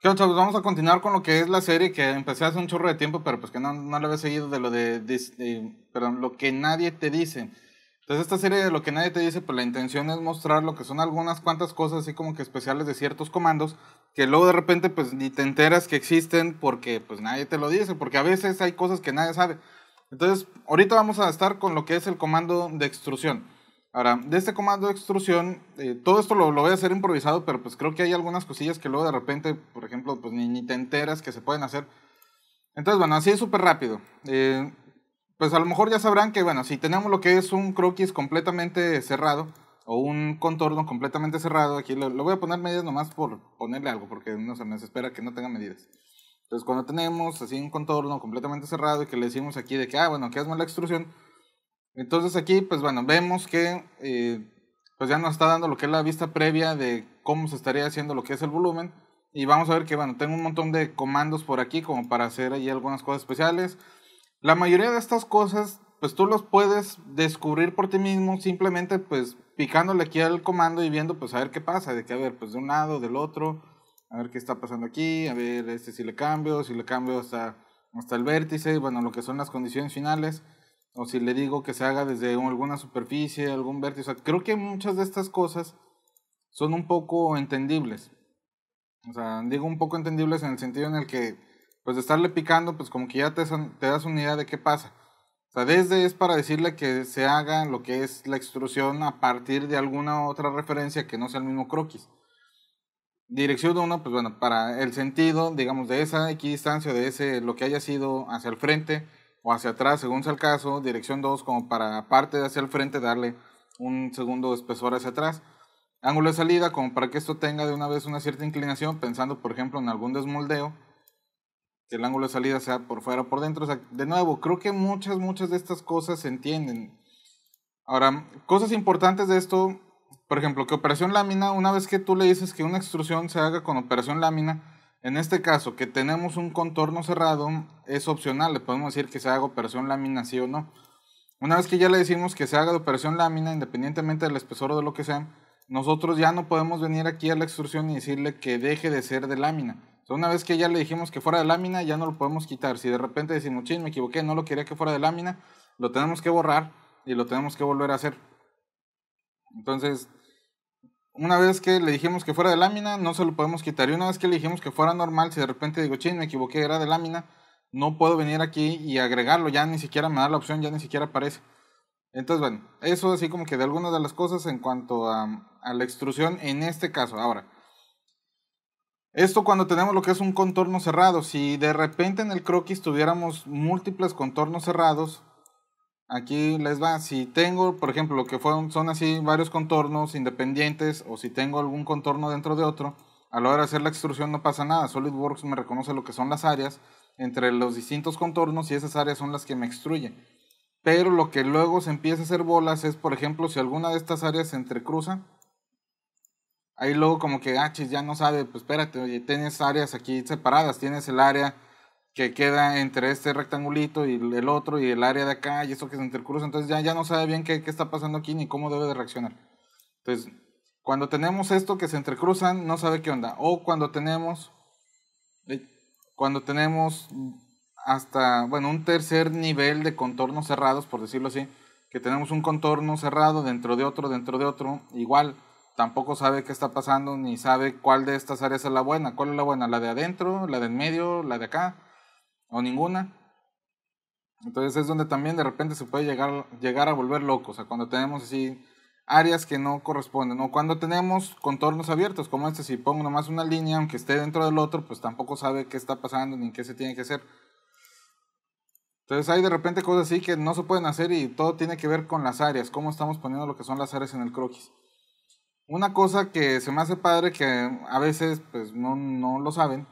¿Qué Vamos a continuar con lo que es la serie que empecé hace un chorro de tiempo, pero pues que no, no le había seguido de lo de, lo que nadie te dice. Entonces esta serie de lo que nadie te dice, pues la intención es mostrar lo que son algunas cuantas cosas así como que especiales de ciertos comandos que luego de repente pues ni te enteras que existen porque pues nadie te lo dice, porque a veces hay cosas que nadie sabe. Entonces ahorita vamos a estar con lo que es el comando de extrusión. Ahora, de este comando de extrusión, eh, todo esto lo, voy a hacer improvisado, pero pues creo que hay algunas cosillas que luego de repente, por ejemplo, pues ni, te enteras que se pueden hacer. Entonces, bueno, así es súper rápido. Eh, pues a lo mejor ya sabrán que, bueno, si tenemos lo que es un croquis completamente cerrado o un contorno completamente cerrado, aquí lo, voy a poner medidas nomás por ponerle algo, porque no se me espera que no tenga medidas. Entonces, cuando tenemos así un contorno completamente cerrado y que le decimos aquí de que, ah, bueno, que hazme la extrusión, entonces aquí, pues bueno, vemos que eh, pues ya nos está dando lo que es la vista previa de cómo se estaría haciendo lo que es el volumen. Y vamos a ver que, bueno, tengo un montón de comandos por aquí como para hacer ahí algunas cosas especiales. La mayoría de estas cosas, pues tú los puedes descubrir por ti mismo simplemente pues picándole aquí al comando y viendo pues a ver qué pasa. De que, a ver, pues de un lado, del otro, a ver qué está pasando aquí, a ver este si le cambio, si le cambio hasta, hasta el vértice, bueno, lo que son las condiciones finales o si le digo que se haga desde alguna superficie, algún vértice. creo que muchas de estas cosas son un poco entendibles. O sea, digo un poco entendibles en el sentido en el que, pues de estarle picando, pues como que ya te, das una idea de qué pasa. O sea, desde es para decirle que se haga lo que es la extrusión a partir de alguna otra referencia que no sea el mismo croquis. Dirección 1, pues bueno, para el sentido, digamos, de esa equidistancia, de ese, lo que haya sido hacia el frente, o hacia atrás, según sea el caso, dirección 2, como para aparte de hacia el frente darle un segundo espesor hacia atrás. Ángulo de salida, como para que esto tenga de una vez una cierta inclinación, pensando por ejemplo en algún desmoldeo, que el ángulo de salida sea por fuera o por dentro. de nuevo, creo que muchas, muchas de estas cosas se entienden. Ahora, cosas importantes de esto, por ejemplo, que operación lámina, una vez que tú le dices que una extrusión se haga con operación lámina, en este caso, que tenemos un contorno cerrado, es opcional, le podemos decir que se haga operación lámina sí o no. Una vez que ya le decimos que se haga operación lámina, independientemente del espesor o de lo que sea, nosotros ya no podemos venir aquí a la extrusión y decirle que deje de ser de lámina. una vez que ya le dijimos que fuera de lámina, ya no lo podemos quitar. Si de repente decimos, ching, me equivoqué, no lo quería que fuera de lámina, lo tenemos que borrar y lo tenemos que volver a hacer. Entonces, una vez que le dijimos que fuera de lámina, no se lo podemos quitar. Y una vez que le dijimos que fuera normal, si de repente digo, ching, me equivoqué, era de lámina, no puedo venir aquí y agregarlo, ya ni siquiera me da la opción, ya ni siquiera aparece. Entonces, bueno, eso así como que de algunas de las cosas en cuanto a, a la extrusión en este caso. Ahora, esto cuando tenemos lo que es un contorno cerrado, si de repente en el croquis tuviéramos múltiples contornos cerrados, Aquí les va, si tengo, por ejemplo, lo que son así varios contornos independientes o si tengo algún contorno dentro de otro, a la hora de hacer la extrusión no pasa nada. SolidWorks me reconoce lo que son las áreas entre los distintos contornos y esas áreas son las que me extruyen. Pero lo que luego se empieza a hacer bolas es, por ejemplo, si alguna de estas áreas se entrecruza, ahí luego como que, ah, ya no sabe, pues espérate, oye, tienes áreas aquí separadas, tienes el área que queda entre este rectangulito y el otro y el área de acá y esto que se intercruza, entonces ya, ya no sabe bien qué, qué, está pasando aquí ni cómo debe de reaccionar. Entonces, cuando tenemos esto que se entrecruzan, no sabe qué onda. O cuando tenemos, eh, cuando tenemos hasta, bueno, un tercer nivel de contornos cerrados, por decirlo así, que tenemos un contorno cerrado dentro de otro, dentro de otro, igual tampoco sabe qué está pasando ni sabe cuál de estas áreas es la buena. ¿Cuál es la buena? ¿La de adentro? ¿La de en medio? ¿La de acá? o ninguna. Entonces es donde también de repente se puede llegar, llegar a volver loco, o sea, cuando tenemos así áreas que no corresponden, o cuando tenemos contornos abiertos, como este, si pongo nomás una línea, aunque esté dentro del otro, pues tampoco sabe qué está pasando ni qué se tiene que hacer. Entonces hay de repente cosas así que no se pueden hacer y todo tiene que ver con las áreas, cómo estamos poniendo lo que son las áreas en el croquis. Una cosa que se me hace padre que a veces pues no, no lo saben,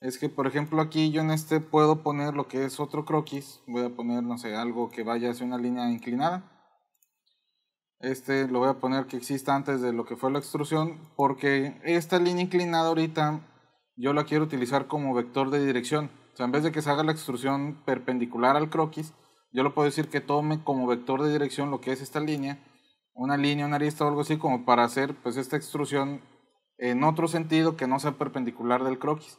es que, por ejemplo, aquí yo en este puedo poner lo que es otro croquis. Voy a poner, no sé, algo que vaya hacia una línea inclinada. Este lo voy a poner que exista antes de lo que fue la extrusión, porque esta línea inclinada ahorita yo la quiero utilizar como vector de dirección. O sea, en vez de que se haga la extrusión perpendicular al croquis, yo lo puedo decir que tome como vector de dirección lo que es esta línea, una línea, una arista o algo así, como para hacer pues esta extrusión en otro sentido que no sea perpendicular del croquis.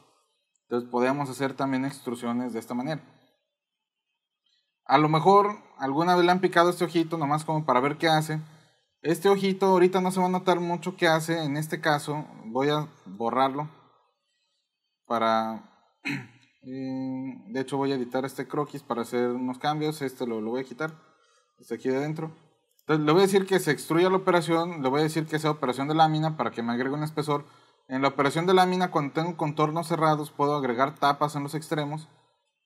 Entonces podemos hacer también extrusiones de esta manera. A lo mejor alguna vez le han picado este ojito nomás como para ver qué hace. Este ojito ahorita no se va a notar mucho qué hace. En este caso voy a borrarlo para... Eh, de hecho voy a editar este croquis para hacer unos cambios. Este lo, voy a quitar. Este aquí de adentro. Entonces le voy a decir que se extruya la operación. Le voy a decir que sea operación de lámina para que me agregue un espesor en la operación de lámina, cuando tengo contornos cerrados, puedo agregar tapas en los extremos.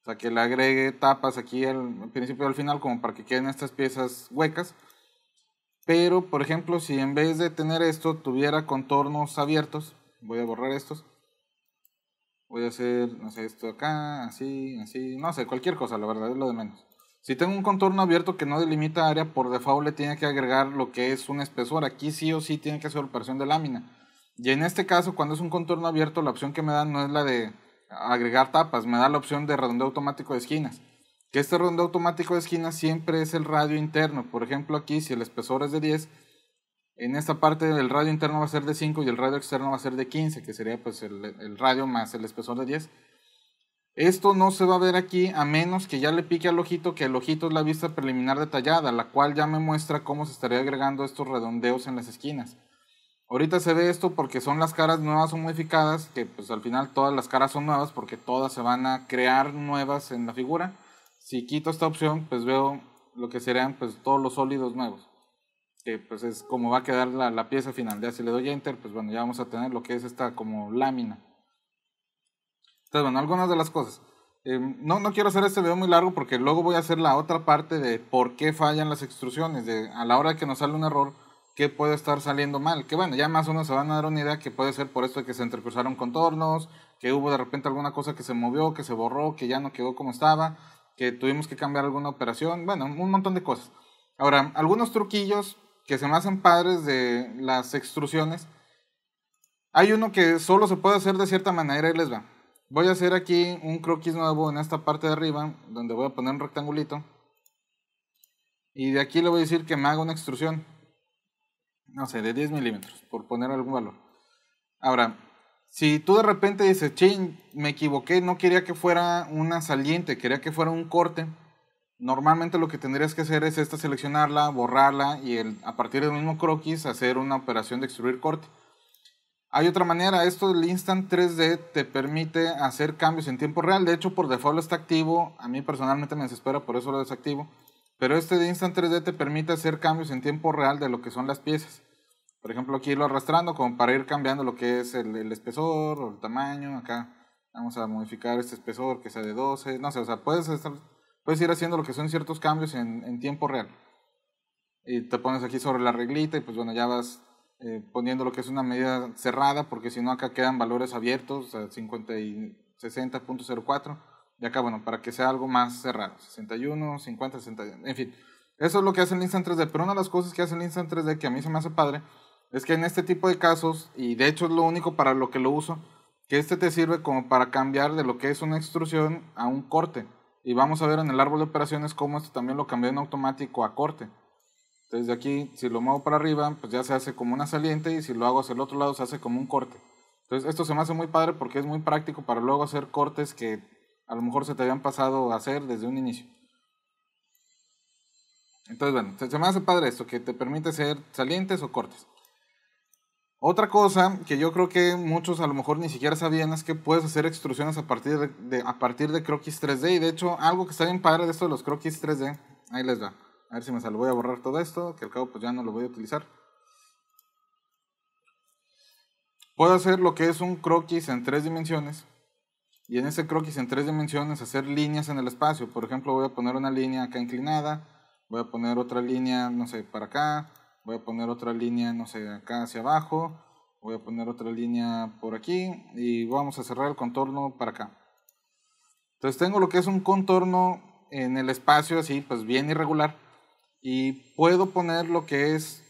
O sea, que le agregue tapas aquí al, principio y al final, como para que queden estas piezas huecas. Pero, por ejemplo, si en vez de tener esto, tuviera contornos abiertos, voy a borrar estos. Voy a hacer, no sé, esto acá, así, así, no sé, cualquier cosa, la verdad, es lo de menos. Si tengo un contorno abierto que no delimita área, por default le tiene que agregar lo que es un espesor. Aquí sí o sí tiene que hacer operación de lámina. Y en este caso, cuando es un contorno abierto, la opción que me da no es la de agregar tapas, me da la opción de redondeo automático de esquinas. Que este redondeo automático de esquinas siempre es el radio interno. Por ejemplo, aquí, si el espesor es de 10, en esta parte el radio interno va a ser de 5 y el radio externo va a ser de 15, que sería pues el, el radio más el espesor de 10. Esto no se va a ver aquí a menos que ya le pique al ojito, que el ojito es la vista preliminar detallada, la cual ya me muestra cómo se estaría agregando estos redondeos en las esquinas. Ahorita se ve esto porque son las caras nuevas o modificadas, que pues al final todas las caras son nuevas porque todas se van a crear nuevas en la figura. Si quito esta opción, pues veo lo que serían pues todos los sólidos nuevos, que pues es como va a quedar la, pieza final. Ya si le doy a enter, pues bueno, ya vamos a tener lo que es esta como lámina. Entonces, bueno, algunas de las cosas. Em, no, no quiero hacer este video muy largo porque luego voy a hacer la otra parte de por qué fallan las extrusiones, de a la hora que nos sale un error que puede estar saliendo mal. Que bueno, ya más o menos se van a dar una idea que puede ser por esto de que se entrecruzaron contornos, que hubo de repente alguna cosa que se movió, que se borró, que ya no quedó como estaba, que tuvimos que cambiar alguna operación, bueno, un montón de cosas. Ahora, algunos truquillos que se me hacen padres de las extrusiones. Hay uno que solo se puede hacer de cierta manera y les va. Voy a hacer aquí un croquis nuevo en esta parte de arriba, donde voy a poner un rectangulito. Y de aquí le voy a decir que me haga una extrusión no sé, de 10 milímetros, por poner algún valor. Ahora, si tú de repente dices, ching, me equivoqué, no quería que fuera una saliente, quería que fuera un corte, normalmente lo que tendrías que hacer es esta seleccionarla, borrarla y a partir del mismo croquis hacer una operación de extruir corte. Hay otra manera, esto del Instant 3D te permite hacer cambios en tiempo real, de hecho por default está activo, a mí personalmente me desespera, por eso lo desactivo, pero este de Instant 3D te permite hacer cambios en tiempo real de lo que son las piezas. Por ejemplo, aquí irlo arrastrando como para ir cambiando lo que es el, el espesor o el tamaño. Acá vamos a modificar este espesor que sea de 12. No sé, o sea, puedes, estar, puedes ir haciendo lo que son ciertos cambios en, en, tiempo real. Y te pones aquí sobre la reglita y pues bueno, ya vas eh, poniendo lo que es una medida cerrada porque si no acá quedan valores abiertos, o sea, 50 y 60.04. Y acá, bueno, para que sea algo más cerrado, 61, 50, 60. en fin. Eso es lo que hace el Instant 3D, pero una de las cosas que hace el Instant 3D que a mí se me hace padre es que en este tipo de casos, y de hecho es lo único para lo que lo uso, que este te sirve como para cambiar de lo que es una extrusión a un corte. Y vamos a ver en el árbol de operaciones cómo esto también lo cambia en automático a corte. Entonces de aquí, si lo muevo para arriba, pues ya se hace como una saliente y si lo hago hacia el otro lado se hace como un corte. Entonces esto se me hace muy padre porque es muy práctico para luego hacer cortes que a lo mejor se te habían pasado a hacer desde un inicio. Entonces bueno, se me hace padre esto, que te permite hacer salientes o cortes. Otra cosa que yo creo que muchos a lo mejor ni siquiera sabían es que puedes hacer extrusiones a partir de, a partir de croquis 3D. Y de hecho, algo que está bien padre de esto de los croquis 3D, ahí les va. A ver si me sale. Voy a borrar todo esto, que al cabo pues ya no lo voy a utilizar. Puedo hacer lo que es un croquis en tres dimensiones. Y en ese croquis en tres dimensiones hacer líneas en el espacio. Por ejemplo, voy a poner una línea acá inclinada. Voy a poner otra línea, no sé, para acá voy a poner otra línea, no sé, acá hacia abajo, voy a poner otra línea por aquí y vamos a cerrar el contorno para acá. Entonces tengo lo que es un contorno en el espacio así, pues bien irregular y puedo poner lo que es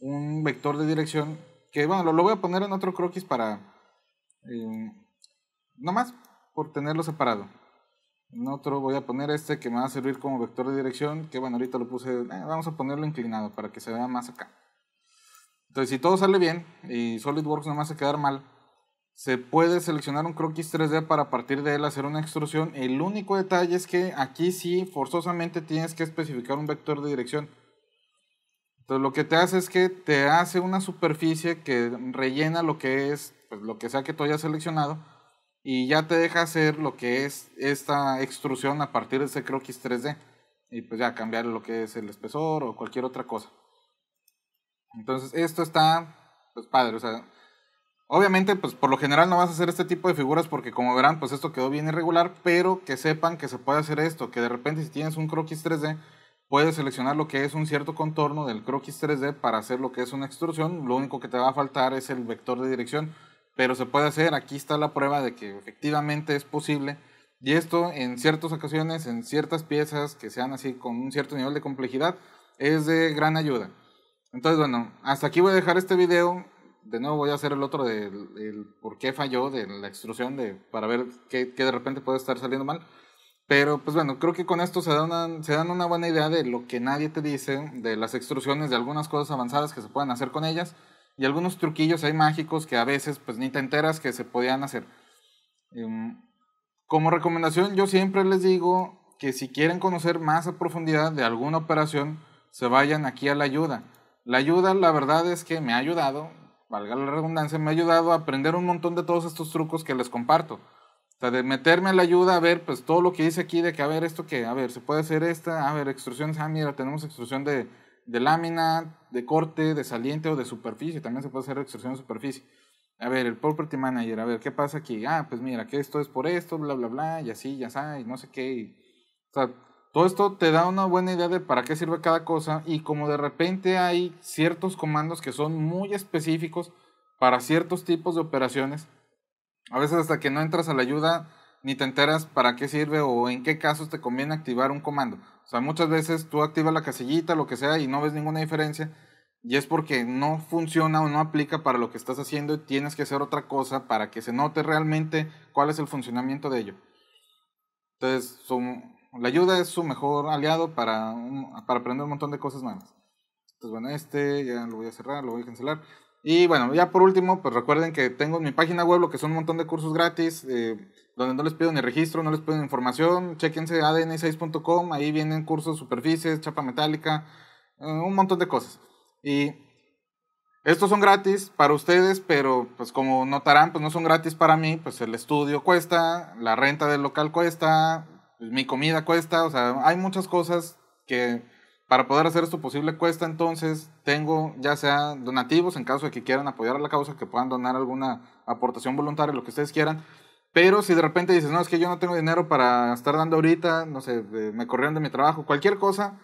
un vector de dirección que bueno, lo, voy a poner en otro croquis para no eh, nomás por tenerlo separado. En otro voy a poner este que me va a servir como vector de dirección, que bueno, ahorita lo puse, eh, vamos a ponerlo inclinado para que se vea más acá. Entonces, si todo sale bien y SolidWorks no me hace quedar mal, se puede seleccionar un croquis 3D para partir de él hacer una extrusión. El único detalle es que aquí sí, forzosamente tienes que especificar un vector de dirección. Entonces, lo que te hace es que te hace una superficie que rellena lo que es, pues, lo que sea que tú hayas seleccionado y ya te deja hacer lo que es esta extrusión a partir de ese croquis 3D y pues ya cambiar lo que es el espesor o cualquier otra cosa. Entonces esto está pues padre, o obviamente pues por lo general no vas a hacer este tipo de figuras porque como verán pues esto quedó bien irregular, pero que sepan que se puede hacer esto, que de repente si tienes un croquis 3D puedes seleccionar lo que es un cierto contorno del croquis 3D para hacer lo que es una extrusión, lo único que te va a faltar es el vector de dirección pero se puede hacer. Aquí está la prueba de que efectivamente es posible. Y esto en ciertas ocasiones, en ciertas piezas que sean así con un cierto nivel de complejidad, es de gran ayuda. Entonces, bueno, hasta aquí voy a dejar este video. De nuevo voy a hacer el otro del, por qué falló, de la extrusión, de, para ver qué, de repente puede estar saliendo mal. Pero pues bueno, creo que con esto se, se dan una buena idea de lo que nadie te dice, de las extrusiones, de algunas cosas avanzadas que se pueden hacer con ellas y algunos truquillos hay mágicos que a veces pues ni te enteras que se podían hacer. Em, como recomendación yo siempre les digo que si quieren conocer más a profundidad de alguna operación, se vayan aquí a la ayuda. La ayuda la verdad es que me ha ayudado, valga la redundancia, me ha ayudado a aprender un montón de todos estos trucos que les comparto. O sea, de meterme a la ayuda, a ver, pues todo lo que dice aquí de que, a ver, esto que, a ver, se puede hacer esta, a ver, extrusión, ah, mira, tenemos extrusión de, de lámina, de corte, de saliente o de superficie. También se puede hacer extrusión de superficie. A ver, el property manager, a ver, ¿qué pasa aquí? Ah, pues mira, que esto es por esto, bla, bla, bla, y así, ya sabes, no sé qué. o sea, todo esto te da una buena idea de para qué sirve cada cosa y como de repente hay ciertos comandos que son muy específicos para ciertos tipos de operaciones, a veces hasta que no entras a la ayuda ni te enteras para qué sirve o en qué casos te conviene activar un comando. O sea, muchas veces tú activas la casillita, lo que sea, y no ves ninguna diferencia. Y es porque no funciona o no aplica para lo que estás haciendo y tienes que hacer otra cosa para que se note realmente cuál es el funcionamiento de ello. Entonces, la ayuda es su mejor aliado para, para aprender un montón de cosas nuevas. Entonces, bueno, este ya lo voy a cerrar, lo voy a cancelar. Y bueno, ya por último, pues recuerden que tengo en mi página web lo que son un montón de cursos gratis, eh, donde no les pido ni registro, no les pido información. Chequense adn6.com, ahí vienen cursos, superficies, chapa metálica, eh, un montón de cosas. Y estos son gratis para ustedes, pero pues como notarán, pues no son gratis para mí, pues el estudio cuesta, la renta del local cuesta, pues, mi comida cuesta, o sea, hay muchas cosas que para poder hacer esto posible cuesta, entonces tengo ya sea donativos en caso de que quieran apoyar a la causa, que puedan donar alguna aportación voluntaria, lo que ustedes quieran. Pero si de repente dices, no, es que yo no tengo dinero para estar dando ahorita, no sé, me corrieron de mi trabajo, cualquier cosa,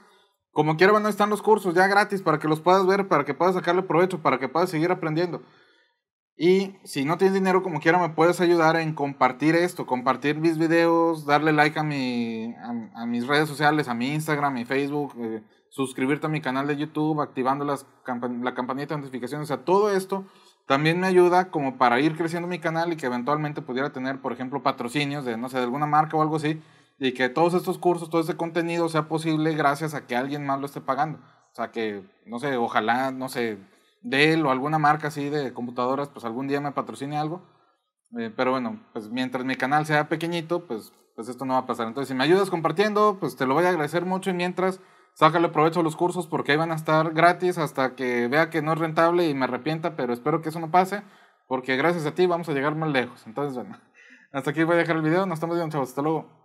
como quieran no están los cursos ya gratis para que los puedas ver, para que puedas sacarle provecho, para que puedas seguir aprendiendo. Y si no tienes dinero, como quiera, me puedes ayudar en compartir esto, compartir mis videos, darle like a, mi, a, mis redes sociales, a mi Instagram, a mi Facebook, eh, suscribirte a mi canal de YouTube, activando la campanita de notificaciones. O sea, todo esto también me ayuda como para ir creciendo mi canal y que eventualmente pudiera tener, por ejemplo, patrocinios de, no sé, de alguna marca o algo así. Y que todos estos cursos, todo este contenido sea posible gracias a que alguien más lo esté pagando. O sea, que, no sé, ojalá, no sé, de él o alguna marca así de computadoras, pues algún día me patrocine algo. Eh, pero bueno, pues mientras mi canal sea pequeñito, pues, pues esto no va a pasar. Entonces, si me ayudas compartiendo, pues te lo voy a agradecer mucho y mientras, sácale provecho a los cursos porque ahí van a estar gratis hasta que vea que no es rentable y me arrepienta, pero espero que eso no pase porque gracias a ti vamos a llegar más lejos. Entonces, bueno, hasta aquí voy a dejar el video. Nos estamos viendo, chavos. Hasta luego.